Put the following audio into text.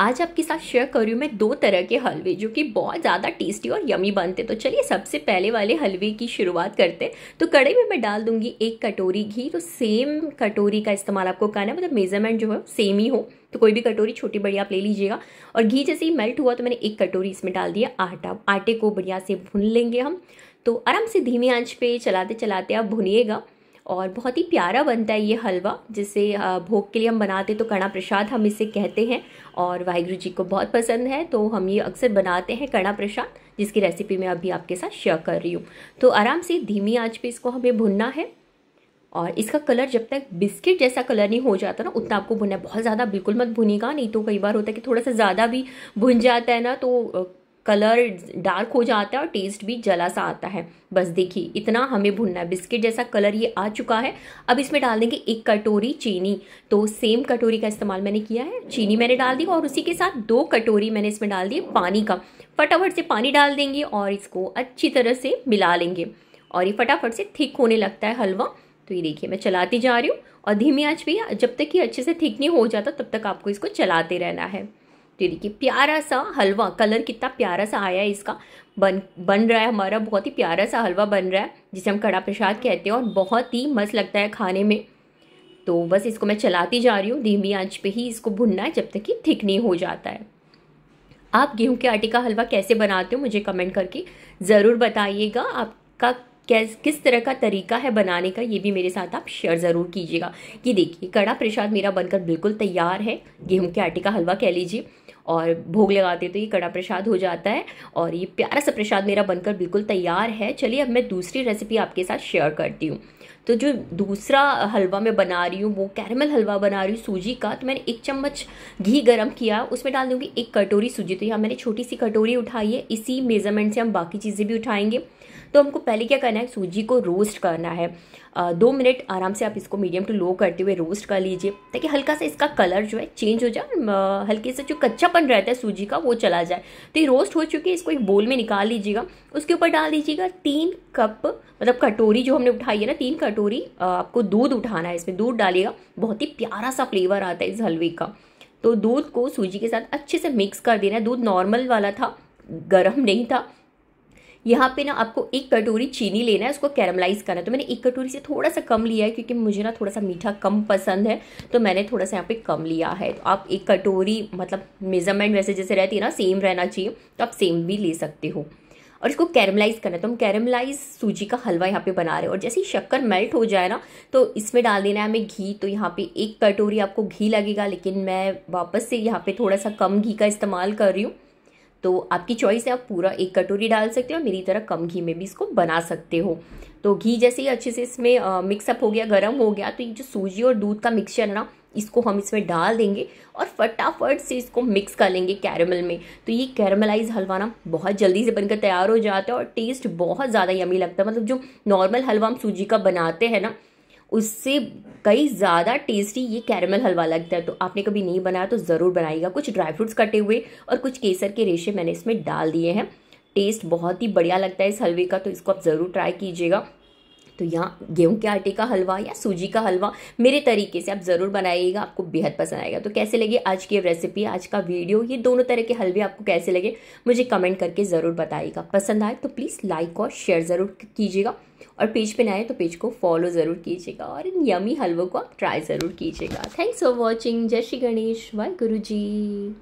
आज आपके साथ शेयर कर रही हूँ मैं दो तरह के हलवे जो कि बहुत ज़्यादा टेस्टी और यमी बनते तो चलिए सबसे पहले वाले हलवे की शुरुआत करते हैं तो कढ़ाई में मैं डाल दूंगी एक कटोरी घी तो सेम कटोरी का इस्तेमाल आपको करना है मतलब मेजरमेंट जो है सेम ही हो तो कोई भी कटोरी छोटी बड़ी आप ले लीजिएगा और घी जैसे ही मेल्ट हुआ तो मैंने एक कटोरी इसमें डाल दिया आटा आटे को बढ़िया से भून लेंगे हम तो आराम से धीमी आंच पे चलाते चलाते आप भुनिएगा और बहुत ही प्यारा बनता है ये हलवा जिसे भोग के लिए हम बनाते तो कणा प्रसाद हम इसे कहते हैं और वाहिगुरु जी को बहुत पसंद है तो हम ये अक्सर बनाते हैं कणा प्रसाद जिसकी रेसिपी मैं अभी आपके साथ शेयर कर रही हूँ तो आराम से धीमी आँच पर इसको हमें भुनना है और इसका कलर जब तक बिस्किट जैसा कलर नहीं हो जाता ना उतना आपको भुनना है बहुत ज़्यादा बिल्कुल मत भुनेगा नहीं तो कई बार होता है कि थोड़ा सा ज़्यादा भी भुन जाता है ना तो कलर डार्क हो जाता है और टेस्ट भी जला सा आता है बस देखिए इतना हमें भुनना है बिस्किट जैसा कलर ये आ चुका है अब इसमें डाल देंगे एक कटोरी चीनी तो सेम कटोरी का इस्तेमाल मैंने किया है चीनी मैंने डाल दी और उसी के साथ दो कटोरी मैंने इसमें डाल दी पानी का फटाफट से पानी डाल देंगे और इसको अच्छी तरह से मिला लेंगे और ये फटाफट से थिक होने लगता है हलवा तो ये देखिए मैं चलाती जा रही हूँ और धीमी आँच भी जब तक ये अच्छे से थिक नहीं हो जाता तब तक आपको इसको चलाते रहना है दे देखिए प्यारा सा हलवा कलर कितना प्यारा सा आया है इसका बन बन रहा है हमारा बहुत ही प्यारा सा हलवा बन रहा है जिसे हम कड़ा प्रसाद कहते हैं और बहुत ही मस्त लगता है खाने में तो बस इसको मैं चलाती जा रही हूँ धीमी आंच पे ही इसको भुनना है जब तक कि थिक नहीं हो जाता है आप गेहूं के आटे का हलवा कैसे बनाते हो मुझे कमेंट करके ज़रूर बताइएगा आपका कैस किस तरह का तरीका है बनाने का ये भी मेरे साथ आप शेयर ज़रूर कीजिएगा कि देखिए कड़ा प्रसाद मेरा बनकर बिल्कुल तैयार है गेहूँ के आटे का हलवा कह लीजिए और भोग लगाते तो ये कड़ा प्रसाद हो जाता है और ये प्यारा सा प्रसाद मेरा बनकर बिल्कुल तैयार है चलिए अब मैं दूसरी रेसिपी आपके साथ शेयर करती हूँ तो जो दूसरा हलवा मैं बना रही हूँ वो कैरमल हलवा बना रही हूँ सूजी का तो मैंने एक चम्मच घी गर्म किया उसमें डाल दूँगी एक कटोरी सूजी तो यहाँ मैंने छोटी सी कटोरी उठाई है इसी मेज़रमेंट से हम बाकी चीज़ें भी उठाएंगे तो हमको पहले क्या करना है सूजी को रोस्ट करना है दो मिनट आराम से आप इसको मीडियम टू लो करते हुए रोस्ट कर लीजिए ताकि हल्का सा इसका कलर जो है चेंज हो जाए हल्के से जो कच्चापन रहता है सूजी का वो चला जाए तो ये रोस्ट हो चुकी है इसको एक बोल में निकाल लीजिएगा उसके ऊपर डाल दीजिएगा तीन कप मतलब कटोरी जो हमने उठाई है ना तीन कटोरी आपको दूध उठाना है इसमें दूध डालिएगा बहुत ही प्यारा सा फ्लेवर आता है इस हलवे का तो दूध को सूजी के साथ अच्छे से मिक्स कर देना है दूध नॉर्मल वाला था गर्म नहीं था यहाँ पे ना आपको एक कटोरी चीनी लेना है उसको कैरमलाइज करना है तो मैंने एक कटोरी से थोड़ा सा कम लिया है क्योंकि मुझे ना थोड़ा सा मीठा कम पसंद है तो मैंने थोड़ा सा यहाँ पे कम लिया है तो आप एक कटोरी मतलब मेजरमेंट वैसे जैसे रहती है ना सेम रहना चाहिए तो आप सेम भी ले सकते हो और इसको कैरमलाइज करना है तो हम कैरमलाइज सूजी का हलवा यहाँ पे बना रहे हैं और जैसे ही शक्कर मेल्ट हो जाए ना तो इसमें डाल देना है हमें घी तो यहाँ पे एक कटोरी आपको घी लगेगा लेकिन मैं वापस से यहाँ पे थोड़ा सा कम घी का इस्तेमाल कर रही हूँ तो आपकी चॉइस है आप पूरा एक कटोरी डाल सकते हो मेरी तरह कम घी में भी इसको बना सकते हो तो घी जैसे ही अच्छे से इसमें मिक्सअप हो गया गर्म हो गया तो ये जो सूजी और दूध का मिक्सचर है ना इसको हम इसमें डाल देंगे और फटाफट से इसको मिक्स कर लेंगे कैरमल में तो ये कैरमलाइज हलवा ना बहुत जल्दी से बनकर तैयार हो जाता है और टेस्ट बहुत ज़्यादा यमी लगता है मतलब जो नॉर्मल हलवा हम सूजी का बनाते हैं ना उससे कई ज़्यादा टेस्टी ये कैरमल हलवा लगता है तो आपने कभी नहीं बनाया तो ज़रूर बनाइएगा कुछ ड्राई फ्रूट्स कटे हुए और कुछ केसर के रेशे मैंने इसमें डाल दिए हैं टेस्ट बहुत ही बढ़िया लगता है इस हलवे का तो इसको आप ज़रूर ट्राई कीजिएगा तो यहाँ गेहूं के आटे का हलवा या सूजी का हलवा मेरे तरीके से आप ज़रूर बनाइएगा आपको बेहद पसंद आएगा तो कैसे लगे आज की रेसिपी आज का वीडियो ये दोनों तरह के हलवे आपको कैसे लगे मुझे कमेंट करके ज़रूर बताइएगा पसंद आए तो प्लीज़ लाइक और शेयर ज़रूर कीजिएगा और पेज पे नए तो पेज को फॉलो ज़रूर कीजिएगा और इन यमी हलवों को आप ट्राई ज़रूर कीजिएगा थैंक्स फॉर वॉचिंग जय श्री गणेश वाई गुरु जी